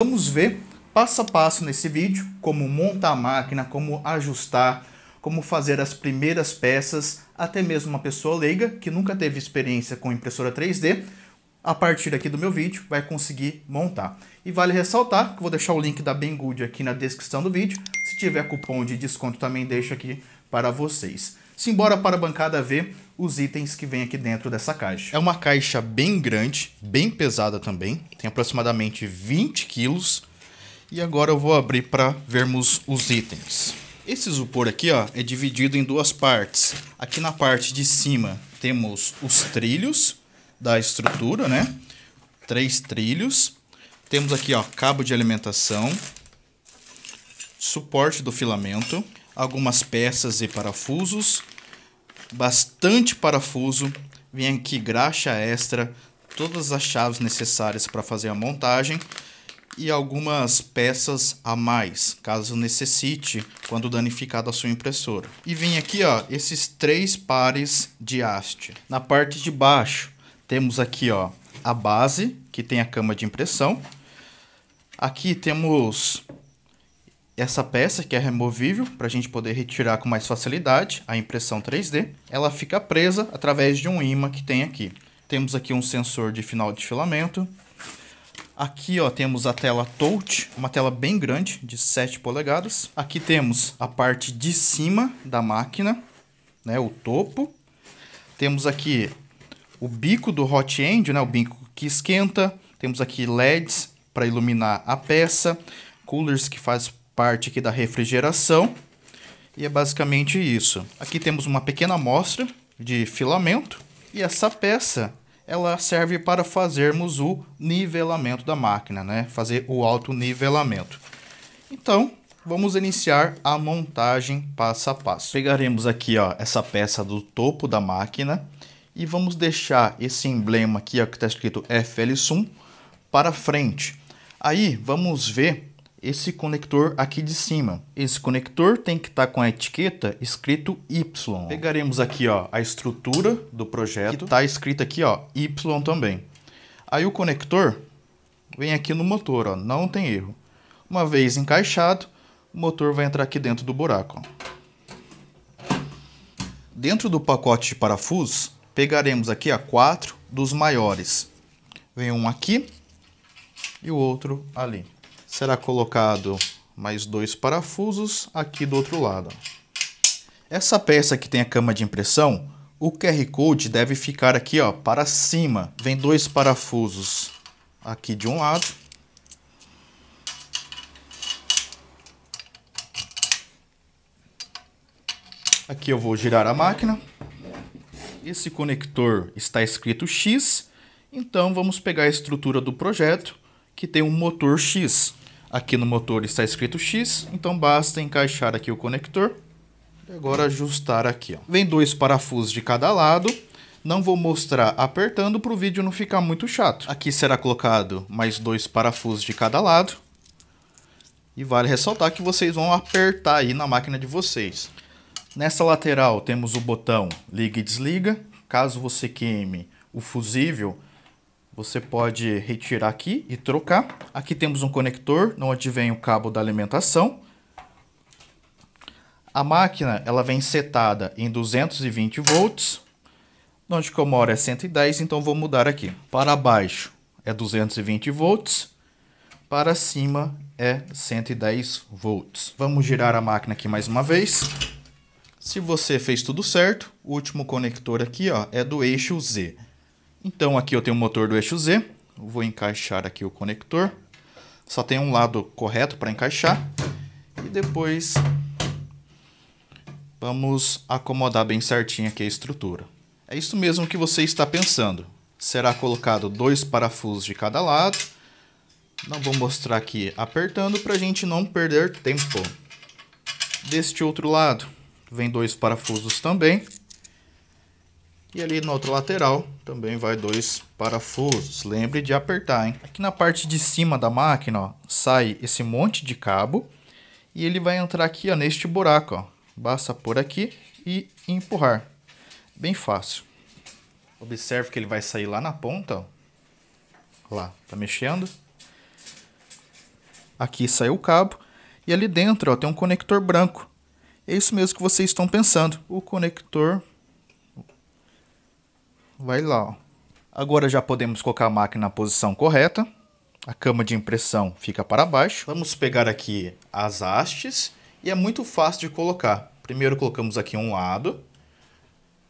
Vamos ver passo a passo nesse vídeo como montar a máquina, como ajustar, como fazer as primeiras peças, até mesmo uma pessoa leiga que nunca teve experiência com impressora 3D, a partir aqui do meu vídeo vai conseguir montar. E vale ressaltar que vou deixar o link da Banggood aqui na descrição do vídeo, se tiver cupom de desconto também deixo aqui para vocês simbora para a bancada ver os itens que vem aqui dentro dessa caixa. É uma caixa bem grande, bem pesada também, tem aproximadamente 20 quilos. E agora eu vou abrir para vermos os itens. Esse isopor aqui ó, é dividido em duas partes. Aqui na parte de cima temos os trilhos da estrutura, né? Três trilhos. Temos aqui ó, cabo de alimentação, suporte do filamento, algumas peças e parafusos, bastante parafuso, vem aqui graxa extra, todas as chaves necessárias para fazer a montagem e algumas peças a mais, caso necessite, quando danificada a sua impressora. E vem aqui, ó, esses três pares de haste. Na parte de baixo, temos aqui, ó, a base, que tem a cama de impressão. Aqui temos essa peça que é removível para a gente poder retirar com mais facilidade a impressão 3D, ela fica presa através de um imã que tem aqui. Temos aqui um sensor de final de filamento. Aqui ó, temos a tela touch, uma tela bem grande de 7 polegadas. Aqui temos a parte de cima da máquina, né, o topo. Temos aqui o bico do hot end, né, o bico que esquenta. Temos aqui LEDs para iluminar a peça, coolers que faz parte aqui da refrigeração. E é basicamente isso. Aqui temos uma pequena amostra de filamento. E essa peça, ela serve para fazermos o nivelamento da máquina, né? Fazer o alto nivelamento. Então, vamos iniciar a montagem passo a passo. Pegaremos aqui, ó, essa peça do topo da máquina. E vamos deixar esse emblema aqui, ó, que está escrito FL Sum, para frente. Aí, vamos ver esse conector aqui de cima. Esse conector tem que estar tá com a etiqueta escrito Y. Pegaremos aqui ó, a estrutura do projeto, que está escrita aqui ó, Y também. Aí o conector vem aqui no motor, ó, não tem erro. Uma vez encaixado, o motor vai entrar aqui dentro do buraco. Ó. Dentro do pacote de parafusos, pegaremos aqui a quatro dos maiores. Vem um aqui e o outro ali será colocado mais dois parafusos aqui do outro lado. Essa peça que tem a cama de impressão, o QR Code deve ficar aqui ó, para cima. Vem dois parafusos aqui de um lado. Aqui eu vou girar a máquina. Esse conector está escrito X, então vamos pegar a estrutura do projeto que tem um motor X. Aqui no motor está escrito X, então basta encaixar aqui o conector. E agora ajustar aqui. Ó. Vem dois parafusos de cada lado. Não vou mostrar apertando para o vídeo não ficar muito chato. Aqui será colocado mais dois parafusos de cada lado. E vale ressaltar que vocês vão apertar aí na máquina de vocês. Nessa lateral temos o botão liga e desliga. Caso você queime o fusível, você pode retirar aqui e trocar. Aqui temos um conector onde vem o cabo da alimentação. A máquina ela vem setada em 220 volts, onde que eu moro é 110, então vou mudar aqui. Para baixo é 220 volts, para cima é 110 volts. Vamos girar a máquina aqui mais uma vez. Se você fez tudo certo, o último conector aqui ó, é do eixo Z. Então aqui eu tenho o motor do eixo Z, vou encaixar aqui o conector. Só tem um lado correto para encaixar. E depois vamos acomodar bem certinho aqui a estrutura. É isso mesmo que você está pensando. Será colocado dois parafusos de cada lado. Não vou mostrar aqui apertando para a gente não perder tempo. Deste outro lado, vem dois parafusos também. E ali na outra lateral também vai dois parafusos. Lembre de apertar, hein? Aqui na parte de cima da máquina, ó, sai esse monte de cabo e ele vai entrar aqui, ó, neste buraco, ó. Basta por aqui e empurrar. Bem fácil. Observe que ele vai sair lá na ponta, ó. Lá, tá mexendo. Aqui saiu o cabo e ali dentro, ó, tem um conector branco. É isso mesmo que vocês estão pensando, o conector Vai lá. Ó. Agora já podemos colocar a máquina na posição correta. A cama de impressão fica para baixo. Vamos pegar aqui as hastes e é muito fácil de colocar. Primeiro colocamos aqui um lado.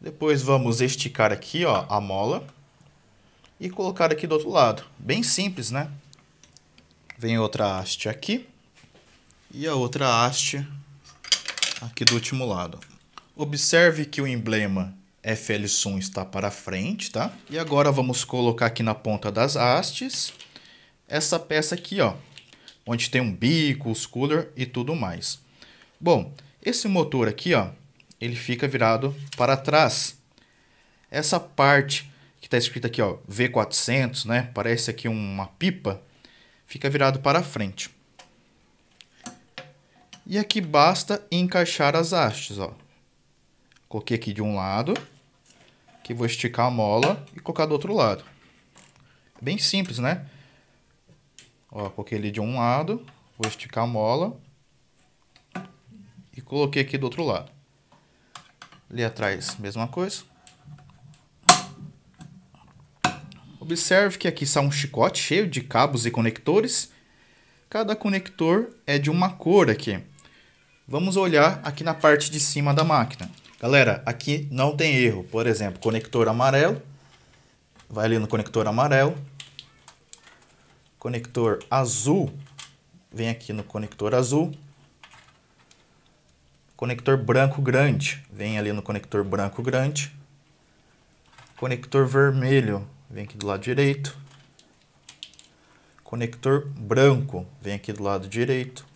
Depois vamos esticar aqui ó, a mola e colocar aqui do outro lado. Bem simples, né? Vem outra haste aqui e a outra haste aqui do último lado. Observe que o emblema FL Sum está para frente, tá? E agora vamos colocar aqui na ponta das hastes essa peça aqui, ó, onde tem um bico, os cooler e tudo mais. Bom, esse motor aqui, ó, ele fica virado para trás. Essa parte que está escrita aqui, ó, V400, né, parece aqui uma pipa, fica virado para frente. E aqui basta encaixar as hastes, ó. Coloquei aqui de um lado, que vou esticar a mola e colocar do outro lado. É bem simples, né? Ó, coloquei ele de um lado, vou esticar a mola e coloquei aqui do outro lado. Ali atrás, mesma coisa. Observe que aqui está um chicote cheio de cabos e conectores. Cada conector é de uma cor aqui. Vamos olhar aqui na parte de cima da máquina. Galera, aqui não tem erro. Por exemplo, conector amarelo. Vai ali no conector amarelo. Conector azul. Vem aqui no conector azul. Conector branco grande. Vem ali no conector branco grande. Conector vermelho. Vem aqui do lado direito conector branco, vem aqui do lado direito.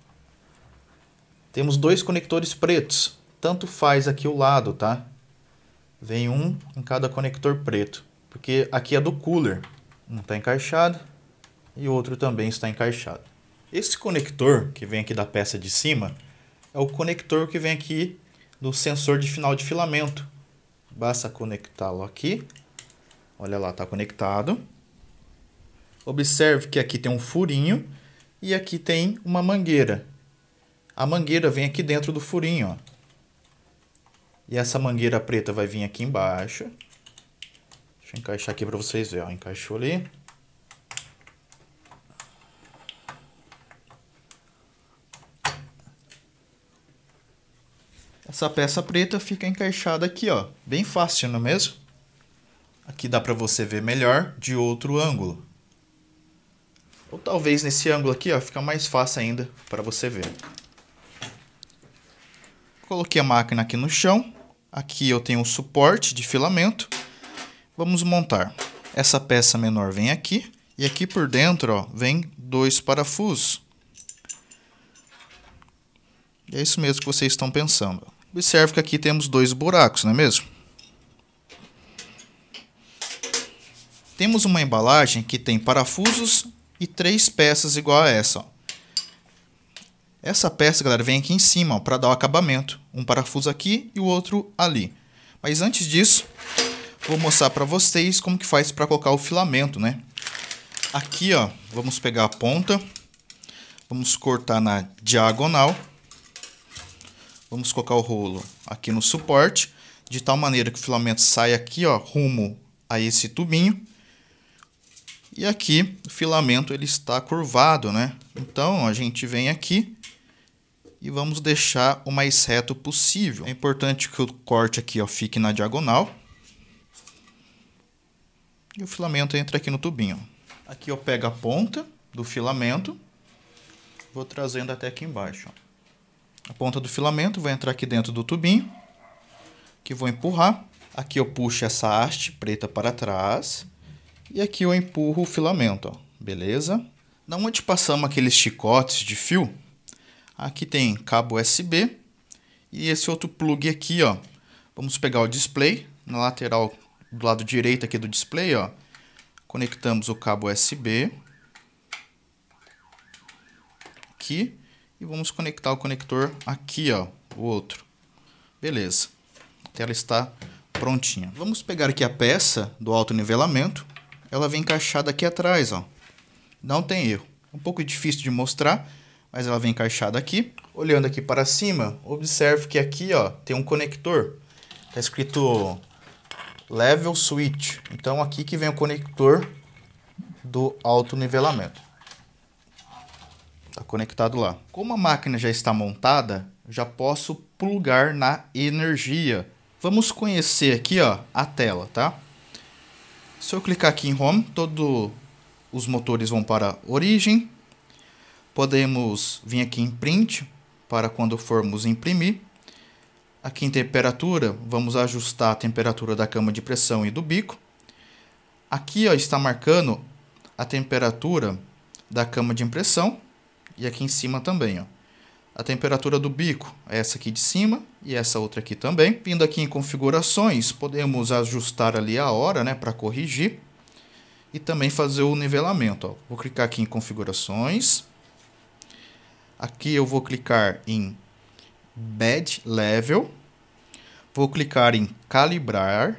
Temos dois conectores pretos. Tanto faz aqui o lado, tá? Vem um em cada conector preto. Porque aqui é do cooler. Um está encaixado e outro também está encaixado. Esse conector que vem aqui da peça de cima é o conector que vem aqui do sensor de final de filamento. Basta conectá-lo aqui. Olha lá, está conectado. Observe que aqui tem um furinho e aqui tem uma mangueira a mangueira vem aqui dentro do furinho, ó. E essa mangueira preta vai vir aqui embaixo. Deixa eu encaixar aqui para vocês verem, ó. Encaixou ali. Essa peça preta fica encaixada aqui, ó. Bem fácil, não é mesmo? Aqui dá para você ver melhor de outro ângulo. Ou talvez nesse ângulo aqui, ó, fica mais fácil ainda para você ver. Coloquei a máquina aqui no chão. Aqui eu tenho um suporte de filamento. Vamos montar. Essa peça menor vem aqui. E aqui por dentro ó, vem dois parafusos. E é isso mesmo que vocês estão pensando. Observe que aqui temos dois buracos, não é mesmo? Temos uma embalagem que tem parafusos e três peças igual a essa. Ó. Essa peça, galera, vem aqui em cima para dar o acabamento. Um parafuso aqui e o outro ali. Mas antes disso, vou mostrar para vocês como que faz para colocar o filamento, né? Aqui, ó, vamos pegar a ponta. Vamos cortar na diagonal. Vamos colocar o rolo aqui no suporte. De tal maneira que o filamento saia aqui, ó, rumo a esse tubinho. E aqui o filamento ele está curvado, né? Então a gente vem aqui e vamos deixar o mais reto possível. É importante que o corte aqui ó, fique na diagonal. E o filamento entra aqui no tubinho. Aqui eu pego a ponta do filamento, vou trazendo até aqui embaixo. Ó. A ponta do filamento vai entrar aqui dentro do tubinho, que vou empurrar. Aqui eu puxo essa haste preta para trás e aqui eu empurro o filamento, ó. beleza? Da onde passamos aqueles chicotes de fio, Aqui tem cabo USB e esse outro plug aqui, ó. Vamos pegar o display, na lateral do lado direito aqui do display, ó. Conectamos o cabo USB aqui e vamos conectar o conector aqui, ó, o outro. Beleza. A tela está prontinha. Vamos pegar aqui a peça do alto nivelamento. Ela vem encaixada aqui atrás, ó. Não tem erro. Um pouco difícil de mostrar, mas ela vem encaixada aqui. Olhando aqui para cima, observe que aqui ó, tem um conector. Está escrito Level Switch. Então aqui que vem o conector do alto nivelamento. Está conectado lá. Como a máquina já está montada, já posso plugar na energia. Vamos conhecer aqui ó, a tela, tá? Se eu clicar aqui em Home, todos os motores vão para origem, Podemos vir aqui em print para quando formos imprimir. Aqui em temperatura, vamos ajustar a temperatura da cama de pressão e do bico. Aqui ó, está marcando a temperatura da cama de impressão e aqui em cima também. Ó. A temperatura do bico é essa aqui de cima e essa outra aqui também. Vindo aqui em configurações, podemos ajustar ali a hora né, para corrigir e também fazer o nivelamento. Ó. Vou clicar aqui em configurações, Aqui eu vou clicar em Bad Level. Vou clicar em Calibrar.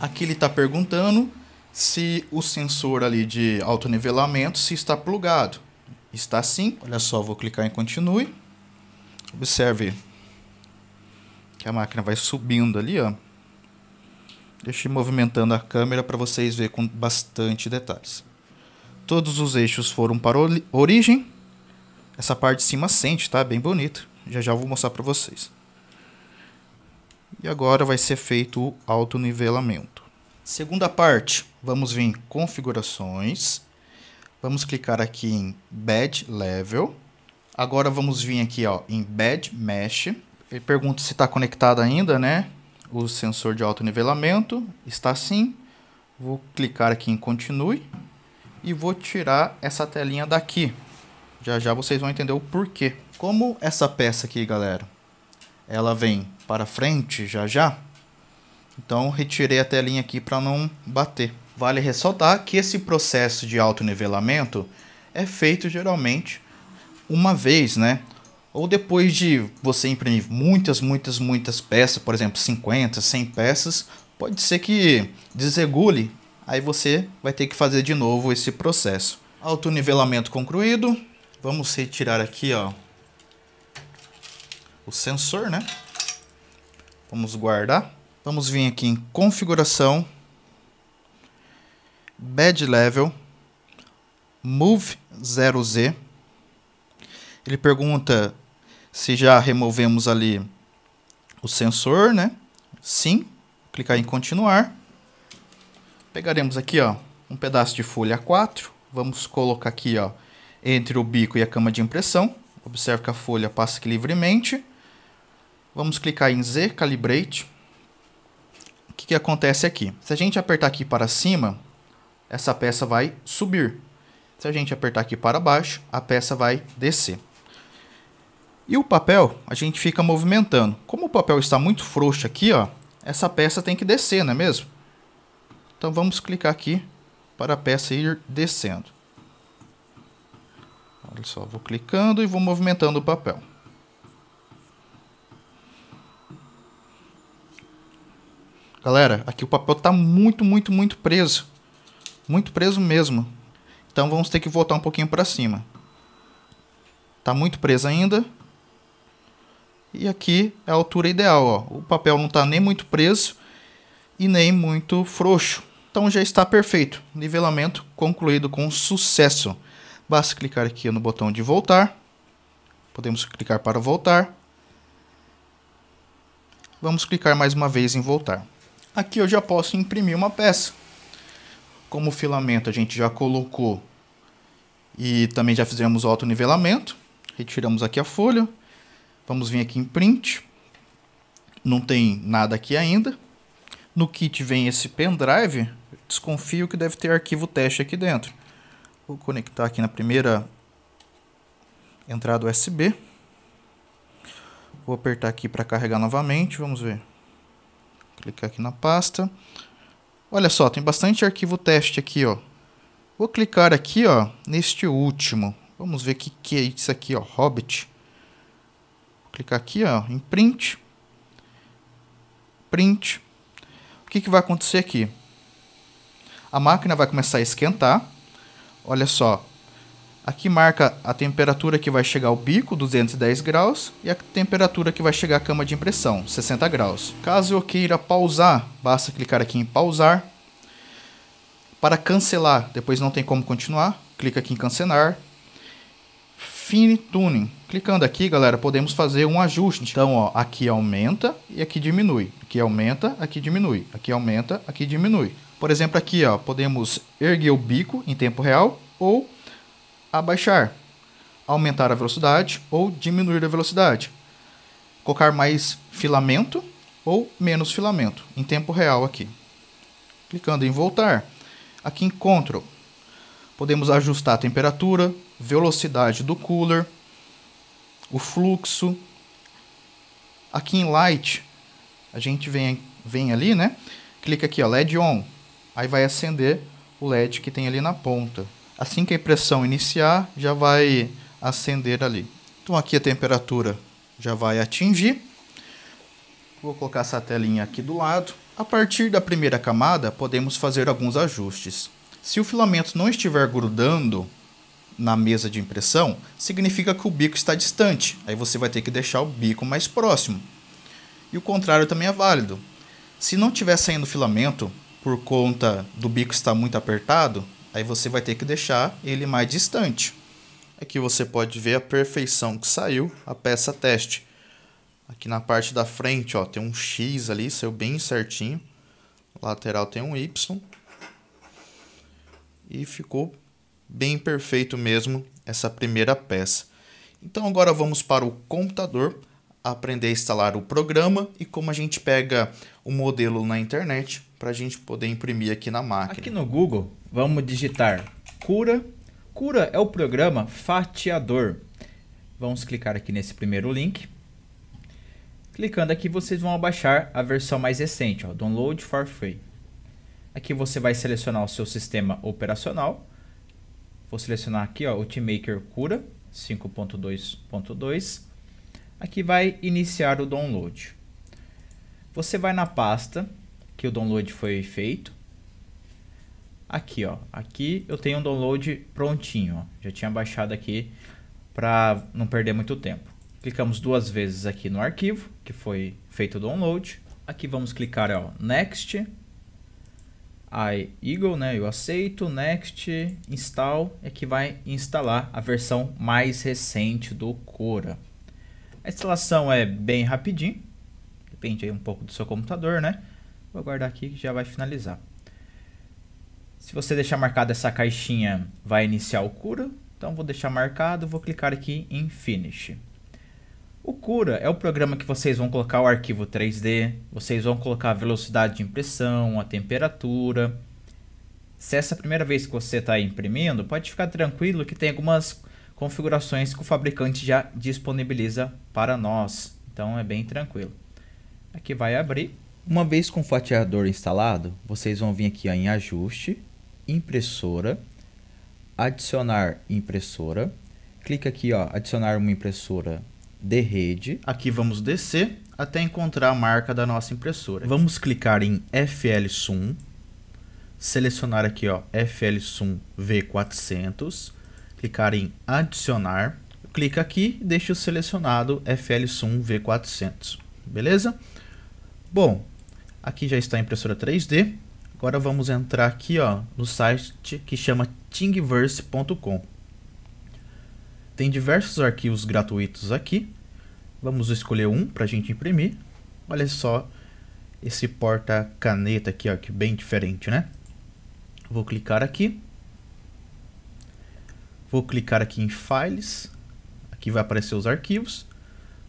Aqui ele está perguntando se o sensor ali de nivelamento se está plugado. Está sim. Olha só, vou clicar em Continue. Observe que a máquina vai subindo ali, ó. Deixa movimentando a câmera para vocês verem com bastante detalhes. Todos os eixos foram para origem. Essa parte de cima sente, tá? Bem bonito. Já já vou mostrar para vocês. E agora vai ser feito o nivelamento. Segunda parte, vamos vir em configurações. Vamos clicar aqui em Bed Level. Agora vamos vir aqui ó, em Bed Mesh. Ele pergunta se está conectado ainda, né? O sensor de nivelamento Está sim. Vou clicar aqui em Continue. E vou tirar essa telinha daqui. Já já vocês vão entender o porquê. Como essa peça aqui, galera, ela vem para frente já já, então retirei a telinha aqui para não bater. Vale ressaltar que esse processo de autonivelamento é feito geralmente uma vez, né? Ou depois de você imprimir muitas, muitas, muitas peças, por exemplo, 50, 100 peças, pode ser que desregule, aí você vai ter que fazer de novo esse processo. Autonivelamento concluído, Vamos retirar aqui, ó, o sensor, né? Vamos guardar. Vamos vir aqui em configuração, bad level, move 0z. Ele pergunta se já removemos ali o sensor, né? Sim. Clicar em continuar. Pegaremos aqui, ó, um pedaço de folha 4. Vamos colocar aqui, ó, entre o bico e a cama de impressão. Observe que a folha passa aqui livremente. Vamos clicar em Z Calibrate. O que, que acontece aqui? Se a gente apertar aqui para cima, essa peça vai subir. Se a gente apertar aqui para baixo, a peça vai descer. E o papel, a gente fica movimentando. Como o papel está muito frouxo aqui, ó, essa peça tem que descer, não é mesmo? Então vamos clicar aqui para a peça ir descendo. Olha só, vou clicando e vou movimentando o papel. Galera, aqui o papel está muito, muito, muito preso. Muito preso mesmo. Então vamos ter que voltar um pouquinho para cima. Está muito preso ainda. E aqui é a altura ideal. Ó. O papel não está nem muito preso e nem muito frouxo. Então já está perfeito. Nivelamento concluído com sucesso. Basta clicar aqui no botão de voltar. Podemos clicar para voltar. Vamos clicar mais uma vez em voltar. Aqui eu já posso imprimir uma peça. Como o filamento a gente já colocou e também já fizemos o autonivelamento, retiramos aqui a folha. Vamos vir aqui em print. Não tem nada aqui ainda. No kit vem esse pendrive. Desconfio que deve ter arquivo teste aqui dentro. Vou conectar aqui na primeira entrada USB. Vou apertar aqui para carregar novamente, vamos ver. Clicar aqui na pasta. Olha só, tem bastante arquivo teste aqui, ó. Vou clicar aqui, ó, neste último. Vamos ver o que, que é isso aqui, ó, Hobbit. Vou clicar aqui, ó, em print. Print. O que, que vai acontecer aqui? A máquina vai começar a esquentar. Olha só. Aqui marca a temperatura que vai chegar ao bico, 210 graus, e a temperatura que vai chegar à cama de impressão, 60 graus. Caso eu queira pausar, basta clicar aqui em pausar. Para cancelar, depois não tem como continuar, clica aqui em cancelar. Fine tuning. Clicando aqui, galera, podemos fazer um ajuste. Então, ó, aqui aumenta e aqui diminui. Aqui aumenta, aqui diminui. Aqui aumenta, aqui diminui. Por exemplo, aqui ó, podemos erguer o bico em tempo real ou abaixar, aumentar a velocidade ou diminuir a velocidade, colocar mais filamento ou menos filamento em tempo real aqui. Clicando em voltar, aqui em Control, podemos ajustar a temperatura, velocidade do cooler, o fluxo. Aqui em Light, a gente vem, vem ali, né? Clica aqui, ó, LED ON, Aí vai acender o LED que tem ali na ponta. Assim que a impressão iniciar, já vai acender ali. Então aqui a temperatura já vai atingir. Vou colocar essa telinha aqui do lado. A partir da primeira camada, podemos fazer alguns ajustes. Se o filamento não estiver grudando na mesa de impressão, significa que o bico está distante. Aí você vai ter que deixar o bico mais próximo. E o contrário também é válido. Se não estiver saindo filamento por conta do bico estar muito apertado, aí você vai ter que deixar ele mais distante. Aqui é você pode ver a perfeição que saiu a peça teste. Aqui na parte da frente ó, tem um X ali, saiu bem certinho. Lateral tem um Y. E ficou bem perfeito mesmo essa primeira peça. Então agora vamos para o computador aprender a instalar o programa e como a gente pega o modelo na internet para a gente poder imprimir aqui na máquina. Aqui no Google, vamos digitar cura. Cura é o programa fatiador. Vamos clicar aqui nesse primeiro link. Clicando aqui, vocês vão baixar a versão mais recente, ó, Download for Free. Aqui você vai selecionar o seu sistema operacional. Vou selecionar aqui ó, o TeamMaker Cura 5.2.2 Aqui vai iniciar o download. Você vai na pasta que o download foi feito. Aqui, ó. Aqui eu tenho um download prontinho. Ó. Já tinha baixado aqui para não perder muito tempo. Clicamos duas vezes aqui no arquivo que foi feito o download. Aqui vamos clicar ó, Next, I Eagle, né? Eu aceito, Next, Install. é que vai instalar a versão mais recente do Cora. A instalação é bem rapidinho, depende aí um pouco do seu computador, né? Vou guardar aqui que já vai finalizar. Se você deixar marcada essa caixinha, vai iniciar o cura. Então vou deixar marcado, vou clicar aqui em Finish. O Cura é o programa que vocês vão colocar o arquivo 3D, vocês vão colocar a velocidade de impressão, a temperatura. Se essa é a primeira vez que você está imprimindo, pode ficar tranquilo que tem algumas configurações que o fabricante já disponibiliza para nós. Então é bem tranquilo. Aqui vai abrir. Uma vez com o fatiador instalado, vocês vão vir aqui ó, em ajuste, impressora, adicionar impressora. Clica aqui ó, adicionar uma impressora de rede. Aqui vamos descer até encontrar a marca da nossa impressora. Vamos clicar em FL Sum, selecionar aqui ó, FL Sum V400 clicar em adicionar, clica aqui e deixa o selecionado Sum V400, beleza? Bom, aqui já está a impressora 3D, agora vamos entrar aqui ó, no site que chama thingiverse.com. Tem diversos arquivos gratuitos aqui, vamos escolher um para a gente imprimir, olha só esse porta-caneta aqui ó, que bem diferente né? Vou clicar aqui Vou clicar aqui em Files. Aqui vai aparecer os arquivos.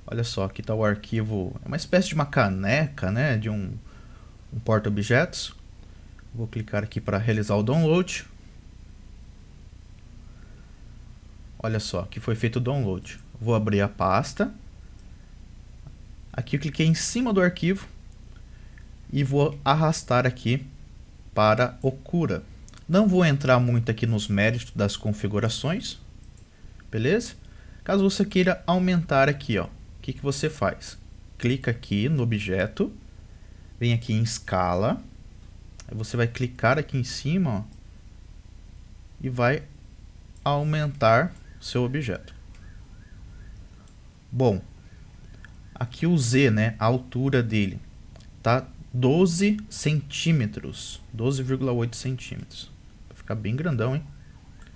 Olha só, aqui está o arquivo. É uma espécie de uma caneca, né? De um, um porta-objetos. Vou clicar aqui para realizar o download. Olha só, que foi feito o download. Vou abrir a pasta. Aqui eu cliquei em cima do arquivo e vou arrastar aqui para o cura. Não vou entrar muito aqui nos méritos das configurações, beleza? Caso você queira aumentar aqui, ó, o que, que você faz? Clica aqui no objeto, vem aqui em escala, aí você vai clicar aqui em cima ó, e vai aumentar seu objeto. Bom, aqui o Z, né, a altura dele, tá 12 centímetros, 12,8 centímetros. Fica bem grandão, hein?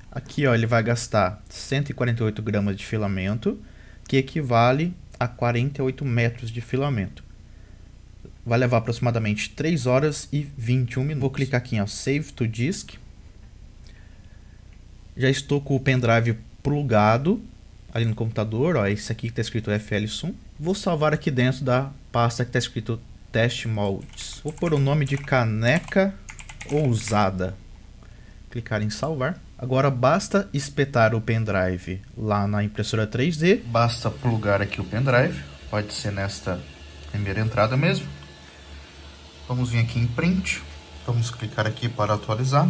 Aqui, ó, ele vai gastar 148 gramas de filamento, que equivale a 48 metros de filamento. Vai levar aproximadamente 3 horas e 21 minutos. Vou clicar aqui em ó, Save to Disk. Já estou com o pendrive plugado ali no computador. Ó, esse aqui que está escrito FLSUM. Vou salvar aqui dentro da pasta que está escrito Test molds Vou pôr o nome de caneca ousada clicar em salvar. Agora basta espetar o pendrive lá na impressora 3D. Basta plugar aqui o pendrive, pode ser nesta primeira entrada mesmo. Vamos vir aqui em print, vamos clicar aqui para atualizar.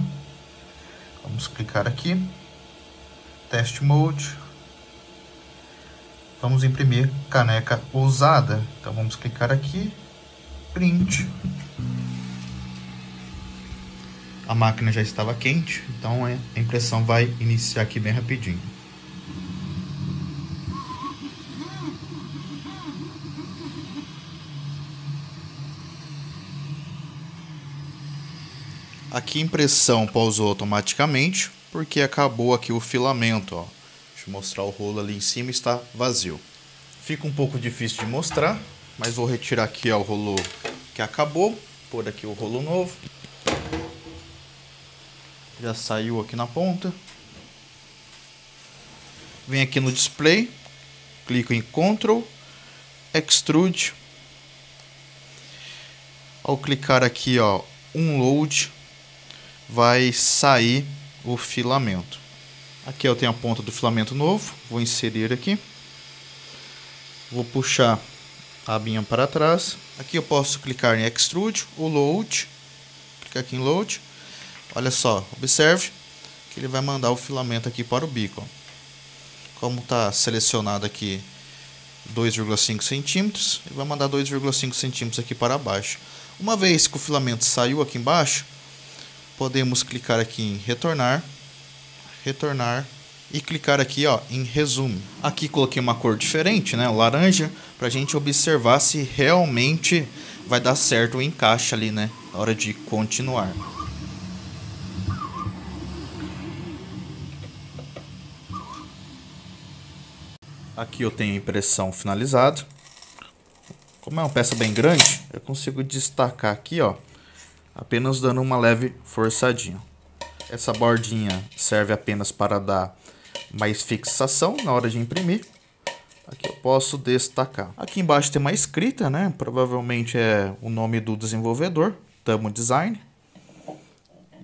Vamos clicar aqui, test mode. Vamos imprimir caneca usada. Então vamos clicar aqui, print a máquina já estava quente, então a impressão vai iniciar aqui bem rapidinho. Aqui a impressão pausou automaticamente, porque acabou aqui o filamento, ó. Deixa eu mostrar o rolo ali em cima, está vazio. Fica um pouco difícil de mostrar, mas vou retirar aqui ó, o rolo que acabou, pôr aqui o rolo novo. Já saiu aqui na ponta. Vem aqui no display. Clico em Ctrl. Extrude. Ao clicar aqui, ó, Unload, vai sair o filamento. Aqui eu tenho a ponta do filamento novo. Vou inserir aqui. Vou puxar a abinha para trás. Aqui eu posso clicar em Extrude ou Load. Clicar aqui em Load. Olha só, observe que ele vai mandar o filamento aqui para o bico. Ó. Como está selecionado aqui 2,5 centímetros, ele vai mandar 2,5 centímetros aqui para baixo. Uma vez que o filamento saiu aqui embaixo, podemos clicar aqui em retornar, retornar e clicar aqui ó, em resumo. Aqui coloquei uma cor diferente, né, laranja, para a gente observar se realmente vai dar certo o encaixe ali, né, na hora de continuar. Aqui eu tenho a impressão finalizada. Como é uma peça bem grande, eu consigo destacar aqui, ó, apenas dando uma leve forçadinha. Essa bordinha serve apenas para dar mais fixação na hora de imprimir. Aqui eu posso destacar. Aqui embaixo tem uma escrita, né? Provavelmente é o nome do desenvolvedor, Tamo Design.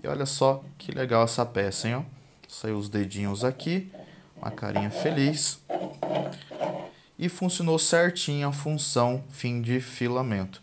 E olha só que legal essa peça, hein? Ó. Saiu os dedinhos aqui uma carinha feliz. E funcionou certinho a função fim de filamento.